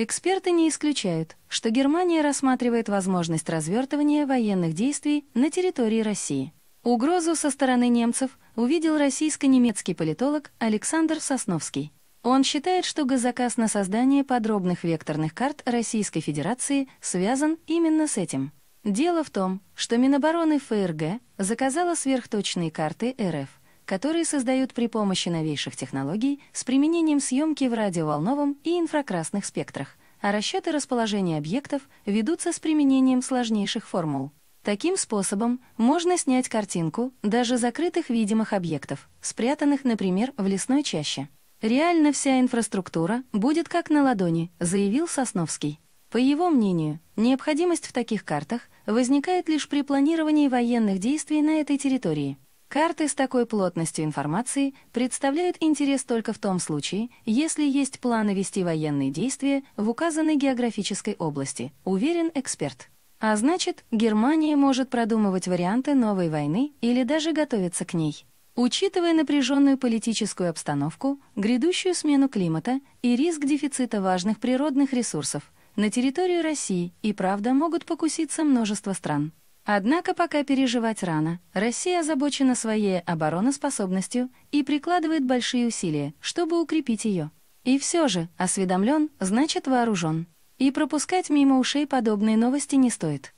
Эксперты не исключают, что Германия рассматривает возможность развертывания военных действий на территории России. Угрозу со стороны немцев увидел российско-немецкий политолог Александр Сосновский. Он считает, что госзаказ на создание подробных векторных карт Российской Федерации связан именно с этим. Дело в том, что Минобороны ФРГ заказала сверхточные карты РФ которые создают при помощи новейших технологий с применением съемки в радиоволновом и инфракрасных спектрах, а расчеты расположения объектов ведутся с применением сложнейших формул. Таким способом можно снять картинку даже закрытых видимых объектов, спрятанных, например, в лесной чаще. «Реально вся инфраструктура будет как на ладони», заявил Сосновский. По его мнению, необходимость в таких картах возникает лишь при планировании военных действий на этой территории. Карты с такой плотностью информации представляют интерес только в том случае, если есть планы вести военные действия в указанной географической области, уверен эксперт. А значит, Германия может продумывать варианты новой войны или даже готовиться к ней. Учитывая напряженную политическую обстановку, грядущую смену климата и риск дефицита важных природных ресурсов, на территорию России и правда могут покуситься множество стран. Однако пока переживать рано. Россия озабочена своей обороноспособностью и прикладывает большие усилия, чтобы укрепить ее. И все же, осведомлен, значит вооружен. И пропускать мимо ушей подобные новости не стоит.